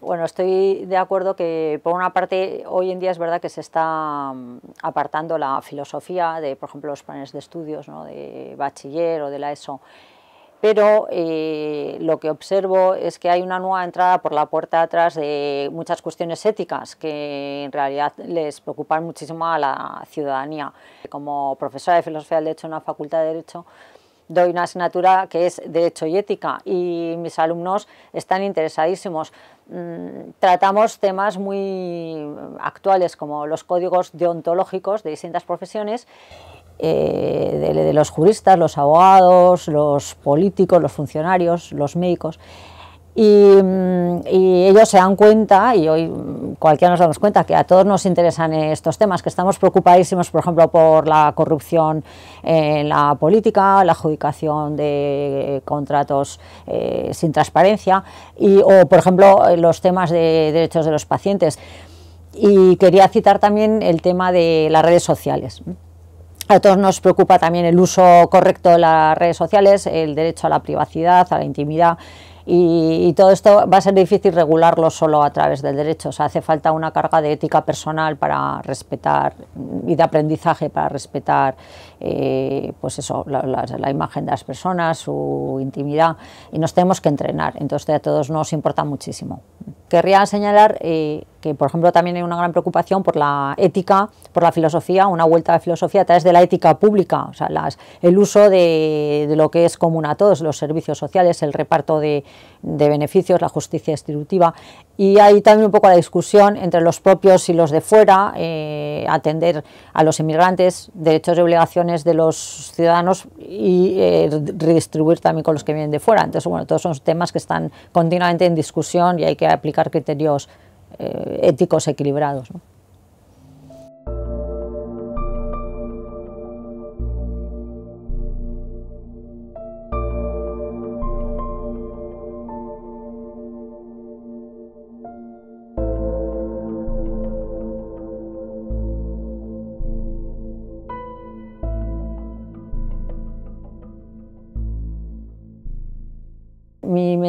bueno, estoy de acuerdo que por una parte hoy en día es verdad que se está mm, apartando la filosofía de, por ejemplo, los planes de estudios ¿no? de bachiller o de la ESO, pero eh, lo que observo es que hay una nueva entrada por la puerta atrás de muchas cuestiones éticas que en realidad les preocupan muchísimo a la ciudadanía. Como profesora de filosofía del derecho en una Facultad de Derecho, doy una asignatura que es Derecho y Ética y mis alumnos están interesadísimos. Mm, tratamos temas muy actuales como los códigos deontológicos de distintas profesiones eh, de, los juristas, los abogados, los políticos, los funcionarios, los médicos. Mm, y, ellos se dan cuenta, y hoy cualquiera nos damos cuenta, que a todos nos interesan estos temas, que estamos preocupadísimos, por ejemplo, por la corrupción en la política, la adjudicación de contratos eh, sin transparencia, y, o, por ejemplo, los temas de derechos de los pacientes. Y quería citar también el tema de las redes sociales. A todos nos preocupa también el uso correcto de las redes sociales, el derecho a la privacidad, a la intimidad, y, todo esto va a ser difícil regularlo solo a través del derecho, o sea, hace falta una carga de ética personal para respetar y de aprendizaje para respetar eh, pues eso, la, imagen de las personas, su intimidad y nos tenemos que entrenar, entonces a todos nos importa muchísimo. Querría señalar eh, que por ejemplo también hay una gran preocupación por la ética, por la filosofía, una vuelta a la filosofía a través de la ética pública, o sea, las, el uso de, lo que es común a todos, los servicios sociales, el reparto de, beneficios, la justicia distributiva, y hay también un poco la discusión entre los propios y los de fuera, eh, atender a los inmigrantes, derechos y obligaciones de los ciudadanos y eh, redistribuir también con los que vienen de fuera. Entonces, bueno, todos son temas que están continuamente en discusión y hay que aplicar criterios eh, éticos equilibrados. ¿no?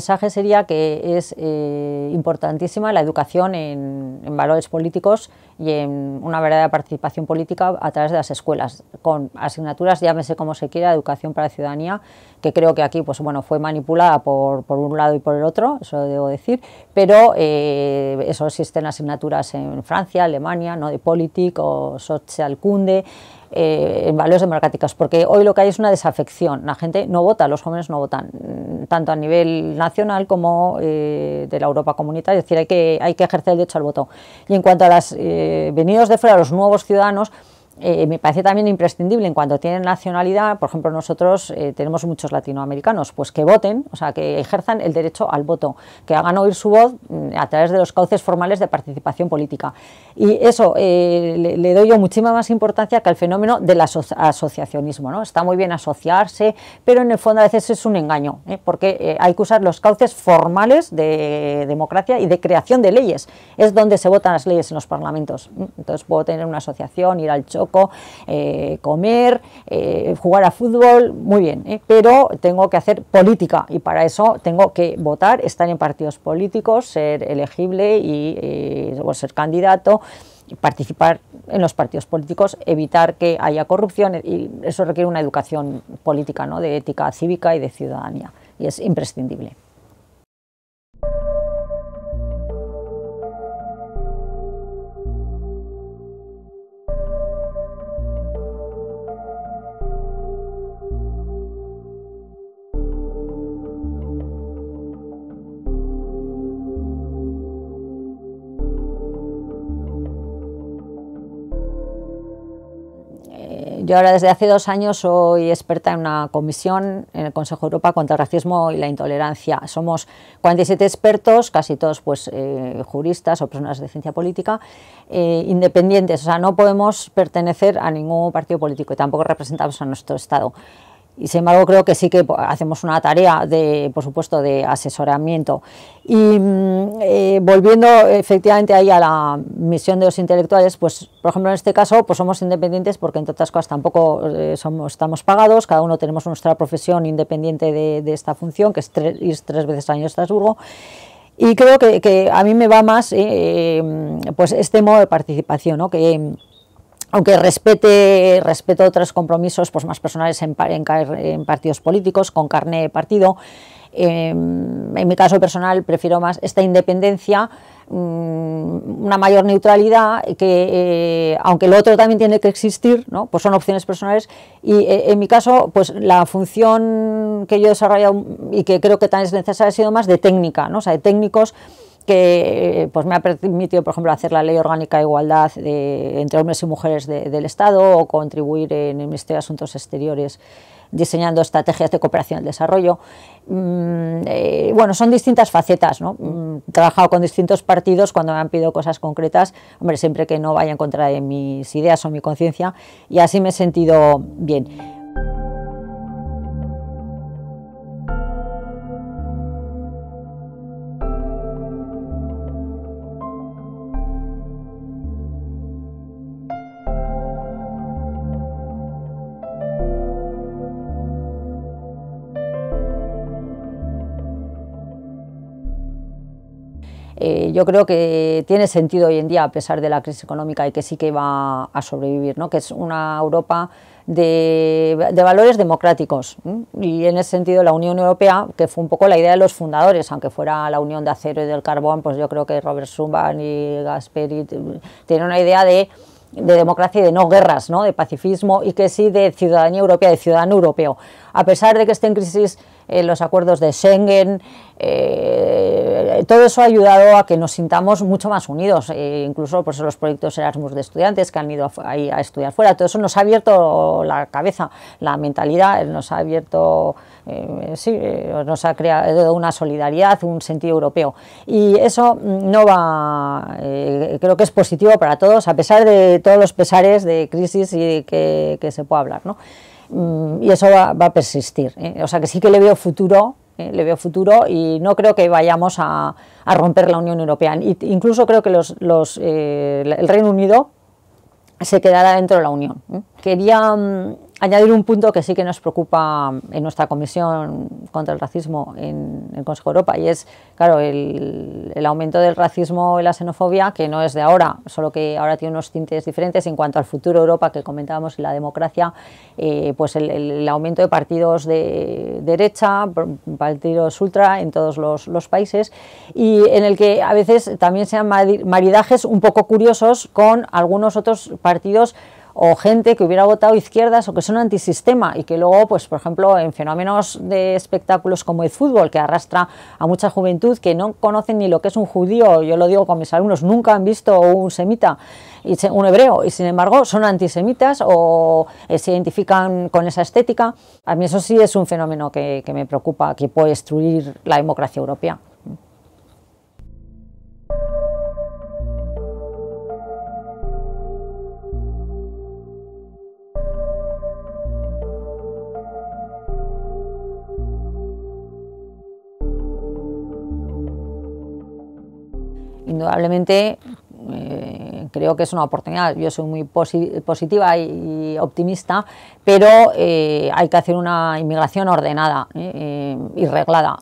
mensaje sería que es eh, importantísima la educación en, valores políticos y en una verdadera participación política a través de las escuelas, con asignaturas, llámese como se quiera, educación para la ciudadanía, que creo que aquí pues, bueno, fue manipulada por, por un lado y por el otro, eso debo decir, pero eh, eso existen asignaturas en Francia, Alemania, ¿no? de Politik o cunde eh, ...en valores democráticos, porque hoy lo que hay es una desafección. La gente no vota, los jóvenes no votan, mm, tanto a nivel nacional como eh, de la Europa comunitaria. Es decir, hay que, hay que ejercer el derecho al voto. Y en cuanto a los eh, venidos de fuera, los nuevos ciudadanos, eh, me parece también imprescindible en cuanto tienen nacionalidad, por ejemplo, nosotros eh, tenemos muchos latinoamericanos, pues que voten, o sea, que ejerzan el derecho al voto, que hagan oír su voz mm, a través de los cauces formales de participación política. Y eso eh, le, doy yo muchísima más importancia que al fenómeno del asociacionismo, ¿no? Está muy bien asociarse, pero en el fondo a veces es un engaño, porque hay que usar los cauces formales de democracia y de creación de leyes. Es donde se votan las leyes en los parlamentos. Entonces puedo tener una asociación, ir al choque, eh, comer, eh, jugar a fútbol, muy bien, eh, pero tengo que hacer política y para eso tengo que votar, estar en partidos políticos, ser elegible y luego ser candidato participar en los partidos políticos, evitar que haya corrupción y eso requiere una educación política, ¿no? de ética cívica y de ciudadanía y es imprescindible. Yo ahora desde hace dos años soy experta en una comisión en el Consejo de Europa contra el racismo y la intolerancia. Somos 47 expertos, casi todos pues, eh, juristas o personas de ciencia política, eh, independientes. O sea, no podemos pertenecer a ningún partido político y tampoco representamos a nuestro Estado y sin embargo creo que sí que pues, hacemos una tarea de, por supuesto, de asesoramiento. Y mm, eh, volviendo efectivamente ahí a la misión de los intelectuales, pues por ejemplo en este caso pues somos independientes porque entre otras cosas tampoco eh, somos, estamos pagados, cada uno tenemos nuestra profesión independiente de, esta función, que es ir tres veces al año a Estrasburgo. Y creo que, a mí me va más eh, pues este modo de participación, ¿no? que aunque respete, respeto otros compromisos pues, más personales en, en partidos políticos, con carne de partido, em, en mi caso personal prefiero más esta independencia, mm, una mayor neutralidad, que eh, aunque lo otro también tiene que existir, ¿no? pues son opciones personales. Y eh, en mi caso, pues la función que yo he desarrollado y que creo que tan es necesaria ha sido más de técnica, ¿no? o sea, de técnicos que eh, pues me ha permitido, por ejemplo, hacer la Ley Orgánica de Igualdad entre Hombres y Mujeres del Estado o contribuir en el Ministerio de Asuntos Exteriores diseñando estrategias de cooperación al desarrollo. Mm, eh, bueno, son distintas facetas, ¿no? Mm, he trabajado con distintos partidos cuando me han pedido cosas concretas, hombre, siempre que no vaya en contra de mis ideas o mi conciencia, y así me he sentido bien. yo creo que tiene sentido hoy en día, a pesar de la crisis económica, y que sí que va a sobrevivir, ¿no? que es una Europa de, valores democráticos. Y en ese sentido la Unión Europea, que fue un poco la idea de los fundadores, aunque fuera la unión de acero y del carbón, pues yo creo que Robert Schuman y Gasperi tienen una idea de democracia y de no guerras, ¿no? de pacifismo y que sí de ciudadanía europea, de ciudadano europeo. A pesar de que esté en crisis eh, los acuerdos de Schengen, eh, todo eso ha ayudado a que nos sintamos mucho más unidos, eh, incluso por los proyectos Erasmus de estudiantes que han ido a, a, estudiar fuera, todo eso nos ha abierto la cabeza, la mentalidad, nos ha abierto, sí, nos ha creado una solidaridad, un sentido europeo y eso no va, creo que es positivo para todos, a pesar de todos los pesares de crisis y que, se pueda hablar. ¿no? Mm, y eso va, a persistir. ¿eh? O sea que sí que le veo futuro, ¿eh? le veo futuro y no creo que vayamos a, romper la Unión Europea. incluso creo que los, eh, el Reino Unido se quedará dentro de la Unión. Quería mm, añadir un punto que sí que nos preocupa en nuestra comisión contra el racismo en el Consejo de Europa y es, claro, el, aumento del racismo y la xenofobia que no es de ahora, solo que ahora tiene unos tintes diferentes en cuanto al futuro Europa que comentábamos y la democracia, eh, pues el, aumento de partidos de derecha, partidos ultra en todos los, los países y en el que a veces también sean maridajes un poco curiosos con algunos otros partidos o gente que hubiera votado izquierdas o que son antisistema y que luego, pues, por ejemplo, en fenómenos de espectáculos como el fútbol, que arrastra a mucha juventud que no conocen ni lo que es un judío, yo lo digo con mis alumnos, nunca han visto un semita, un hebreo, y sin embargo son antisemitas o eh, se identifican con esa estética. A mí eso sí es un fenómeno que me preocupa, que puede destruir la democracia europea. Probablemente, eh, creo que es una oportunidad. Yo soy muy positiva y, optimista, pero eh, hay que hacer una inmigración ordenada eh, y reglada.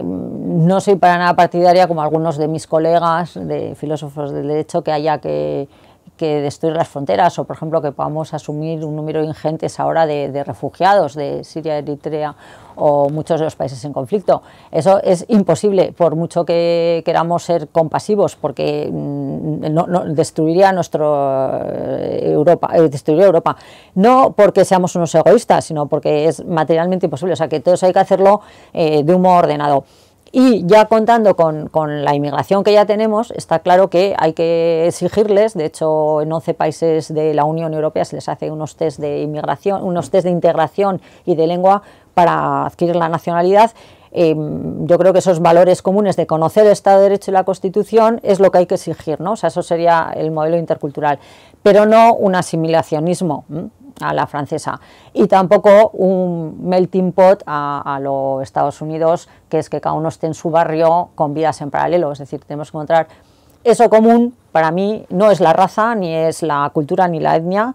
Mm, no soy para nada partidaria, como algunos de mis colegas, de filósofos del derecho, que haya que que destruir las fronteras o, por ejemplo, que podamos asumir un número ingente ahora de, refugiados de Siria, Eritrea o muchos de los países en conflicto. Eso es imposible, por mucho que queramos ser compasivos, porque mm, no, destruiría nuestro eh, Europa, eh, destruiría Europa. No porque seamos unos egoístas, sino porque es materialmente imposible. O sea, que todo eso hay que hacerlo eh, de un modo ordenado. Y ya contando con, la inmigración que ya tenemos, está claro que hay que exigirles, de hecho en 11 países de la Unión Europea se les hace unos test de inmigración, unos tests de integración y de lengua para adquirir la nacionalidad. Eh, yo creo que esos valores comunes de conocer el Estado de Derecho y la Constitución es lo que hay que exigir, ¿no? O sea, eso sería el modelo intercultural, pero no un asimilacionismo a la francesa y tampoco un melting pot a, los Estados Unidos, que es que cada uno esté en su barrio con vidas en paralelo, es decir, tenemos que encontrar eso común, para mí no es la raza, ni es la cultura, ni la etnia,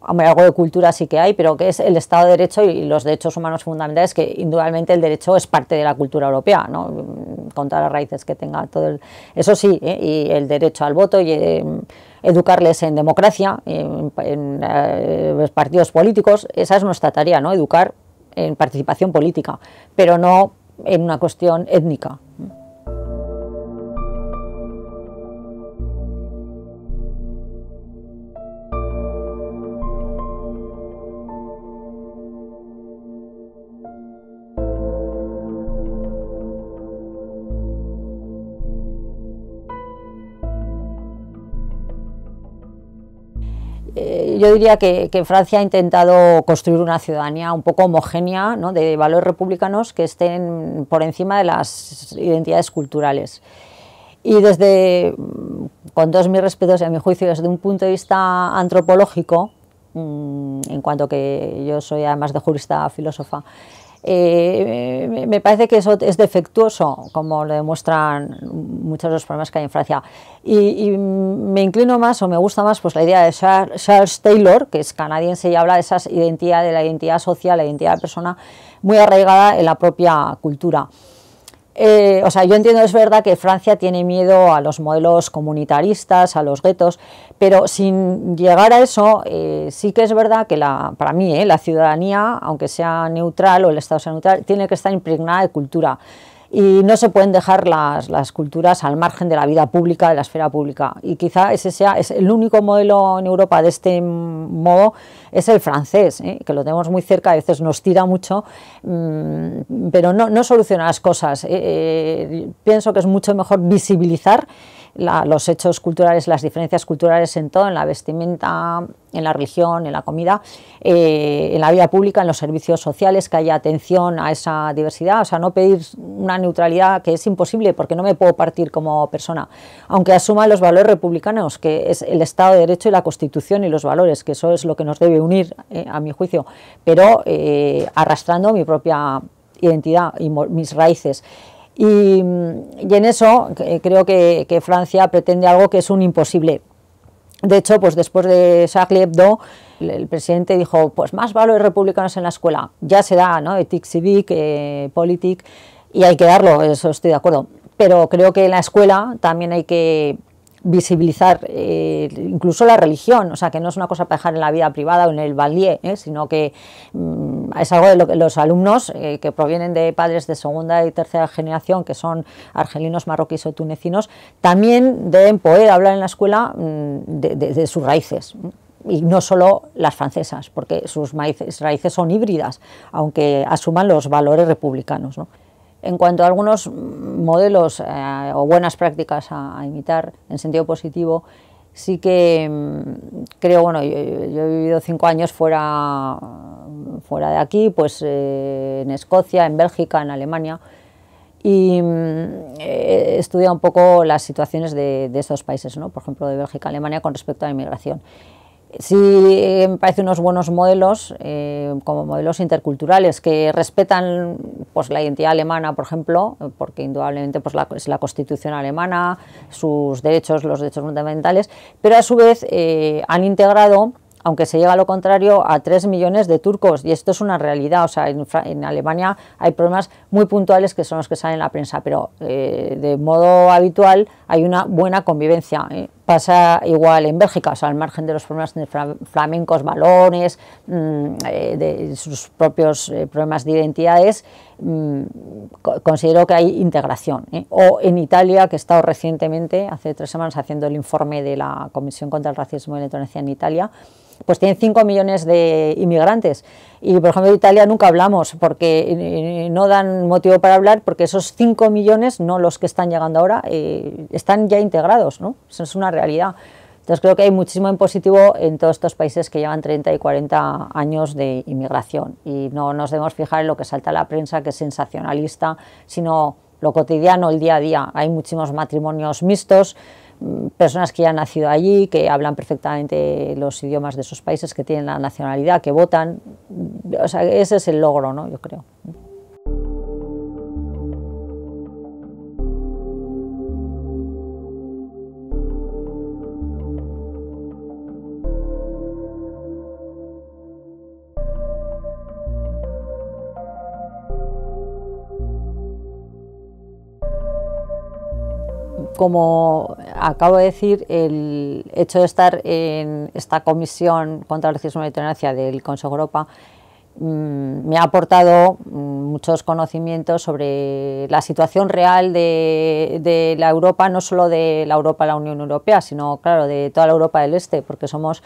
algo de cultura sí que hay, pero que es el Estado de Derecho y los derechos humanos fundamentales, que indudablemente el derecho es parte de la cultura europea, ¿no? con todas las raíces que tenga todo Eso sí, ¿eh? y el derecho al voto y... Em, educarles en democracia, en, eh, partidos políticos, esa es nuestra tarea, ¿no? educar en participación política, pero no en una cuestión étnica. yo diría que, Francia ha intentado construir una ciudadanía un poco homogénea, ¿no? de valores republicanos que estén por encima de las identidades culturales. Y desde, mm, con todos mis respetos y a mi juicio, desde un punto de vista antropológico, mm, en cuanto que yo soy además de jurista filósofa, eh, me parece que eso es defectuoso, como lo demuestran muchos de los problemas que hay en Francia. Y, me inclino más o me gusta más pues, la idea de Charles Taylor, que es canadiense y habla de, esa identidad, de la identidad social, la identidad de persona, muy arraigada en la propia cultura. Eh, o sea, yo entiendo, es verdad que Francia tiene miedo a los modelos comunitaristas, a los guetos, pero sin llegar a eso, eh, sí que es verdad que la, para mí eh, la ciudadanía, aunque sea neutral o el Estado sea neutral, tiene que estar impregnada de cultura y no se pueden dejar las, las, culturas al margen de la vida pública, de la esfera pública. Y quizá ese sea es el único modelo en Europa de este modo, es el francés, ¿eh? que lo tenemos muy cerca, a veces nos tira mucho, mm, pero no, soluciona las cosas. Eh, eh, pienso que es mucho mejor visibilizar los hechos culturales, las diferencias culturales en todo, en la vestimenta, en la religión, en la comida, eh, en la vida pública, en los servicios sociales, que haya atención a esa diversidad, o sea, no pedir una neutralidad que es imposible porque no me puedo partir como persona, aunque asuma los valores republicanos, que es el Estado de Derecho y la Constitución y los valores, que eso es lo que nos debe unir, eh, a mi juicio, pero eh, arrastrando mi propia identidad y mis raíces. Y, en eso eh, creo que, Francia pretende algo que es un imposible. De hecho, pues después de Charlie Hebdo, el, presidente dijo, pues más valores republicanos en la escuela. Ya se da, ¿no? Ethic civic, eh, politic, y hay que darlo, eso estoy de acuerdo. Pero creo que en la escuela también hay que visibilizar eh, incluso la religión, o sea, que no es una cosa para dejar en la vida privada o en el valier, ¿eh? sino que mm, es algo de lo que los alumnos eh, que provienen de padres de segunda y tercera generación, que son argelinos, marroquíes o tunecinos, también deben poder hablar en la escuela mm, de, sus raíces y no solo las francesas, porque sus raíces son híbridas, aunque asuman los valores republicanos. En cuanto a algunos modelos eh, o buenas prácticas a, imitar en sentido positivo, sí que mm, creo, bueno, yo, he vivido cinco años fuera, fuera de aquí, pues eh, en Escocia, en Bélgica, en Alemania, y mm, he estudiado un poco las situaciones de, de esos países, por ejemplo, de Bélgica, Alemania, con respecto a la inmigración. Sí, me parece unos buenos modelos, eh, como modelos interculturales, que respetan pues, la identidad alemana, por ejemplo, porque indudablemente pues, la, es la constitución alemana, sus derechos, los derechos fundamentales, pero a su vez eh, han integrado aunque se llega a lo contrario, a tres millones de turcos, y esto es una realidad, o sea, en, Alemania hay problemas muy puntuales que son los que salen en la prensa, pero eh, de modo habitual hay una buena convivencia, ¿eh? pasa igual en Bélgica, sea, al margen de los problemas flamencos, balones, mm, eh, de sus propios eh, problemas de identidades, mm, considero que hay integración. ¿eh? O en Italia, que he estado recientemente, hace tres semanas, haciendo el informe de la Comisión contra el Racismo y la Intolerancia en Italia, pues tienen 5 millones de inmigrantes y, por ejemplo, de Italia nunca hablamos porque eh, eh, no dan motivo para hablar porque esos 5 millones, no los que están llegando ahora, eh, están ya integrados, ¿no? Eso es una realidad. Entonces creo que hay muchísimo en positivo en todos estos países que llevan 30 y 40 años de inmigración y no nos debemos fijar en lo que salta a la prensa, que es sensacionalista, sino lo cotidiano, el día a día. Hay muchísimos matrimonios mixtos, personas que ya han nacido allí, que hablan perfectamente los idiomas de esos países, que tienen la nacionalidad, que votan. O sea, ese es el logro, ¿no? Yo creo. Como acabo de decir, el hecho de estar en esta comisión contra el racismo y tolerancia del Consejo Europa mm, me ha aportado mm, muchos conocimientos sobre la situación real de, la Europa, no solo de la Europa, la Unión Europea, sino, claro, de toda la Europa del Este, porque somos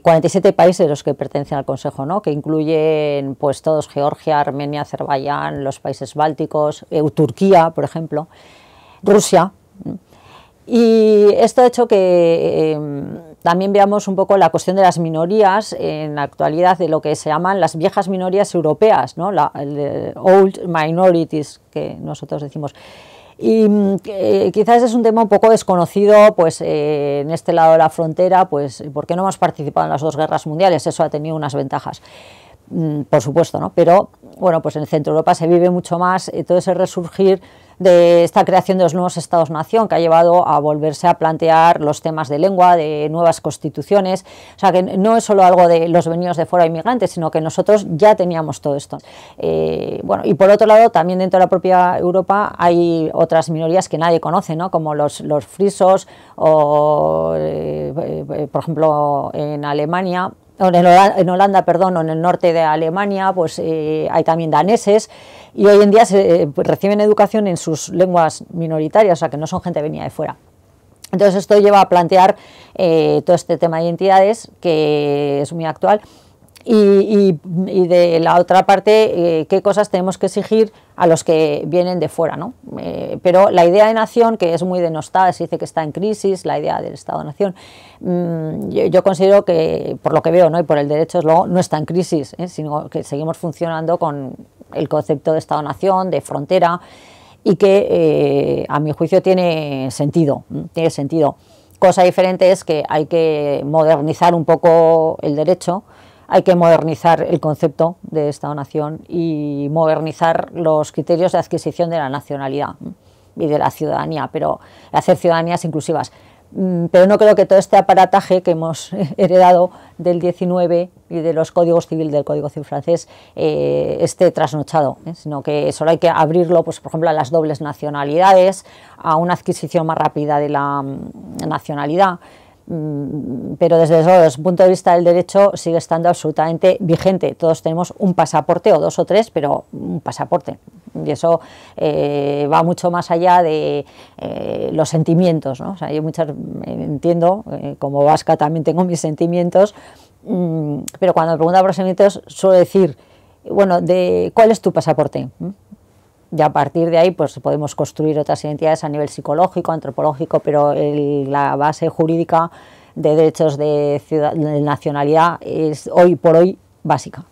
47 eh, países los que pertenecen al Consejo, ¿no? que incluyen pues, todos Georgia, Armenia, Azerbaiyán, los países bálticos, eh, Turquía, por ejemplo, Rusia, y esto ha hecho que eh, también veamos un poco la cuestión de las minorías en la actualidad de lo que se llaman las viejas minorías europeas, ¿no? la, old minorities que nosotros decimos. Y eh, quizás es un tema un poco desconocido, pues eh, en este lado de la frontera, pues ¿por no hemos participado en las dos guerras mundiales? Eso ha tenido unas ventajas, mm, por supuesto, ¿no? Pero bueno, pues en el centro de Europa se vive mucho más todo ese resurgir de esta creación de los nuevos estados-nación que ha llevado a volverse a plantear los temas de lengua, de nuevas constituciones, o sea que no es solo algo de los venidos de fuera inmigrantes, sino que nosotros ya teníamos todo esto. Eh, bueno, y por otro lado, también dentro de la propia Europa hay otras minorías que nadie conoce, ¿no? como los, los frisos o, eh, eh, por ejemplo, en Alemania en Holanda, perdón, o en el norte de Alemania, pues eh, hay también daneses y hoy en día eh, pues, reciben educación en sus lenguas minoritarias, o sea que no son gente venida de fuera. Entonces esto lleva a plantear eh, todo este tema de identidades que es muy actual y de la otra parte qué cosas tenemos que exigir a los que vienen de fuera. ¿no? Eh, pero la idea de nación, que es muy denostada, se dice que está en crisis, la idea del Estado-nación, mm, yo, considero que, por lo que veo ¿no? y por el derecho, no está en crisis, ¿eh? sino que seguimos funcionando con el concepto de Estado-nación, de frontera, y que eh, a mi juicio tiene sentido, tiene sentido. Cosa diferente es que hay que modernizar un poco el derecho, hay que modernizar el concepto de Estado-Nación y modernizar los criterios de adquisición de la nacionalidad y de la ciudadanía, pero hacer ciudadanías inclusivas. Mm, pero no creo que todo este aparataje que hemos heredado del 19 y de los códigos civil del Código Civil francés eh, esté trasnochado, ¿eh? sino que solo hay que abrirlo, pues, por ejemplo, a las dobles nacionalidades, a una adquisición más rápida de la mm, nacionalidad, Mm, pero desde el punto de vista del derecho sigue estando absolutamente vigente. Todos tenemos un pasaporte o dos o tres, pero un pasaporte. Y eso eh, va mucho más allá de eh, los sentimientos. ¿no? yo muchas eh, entiendo, como vasca también tengo mis sentimientos, mm, pero cuando me preguntan por sentimientos suelo decir, bueno, de, ¿cuál es tu pasaporte? y a partir de ahí pues podemos construir otras identidades a nivel psicológico, antropológico, pero la base jurídica de derechos de nacionalidad es hoy por hoy básica.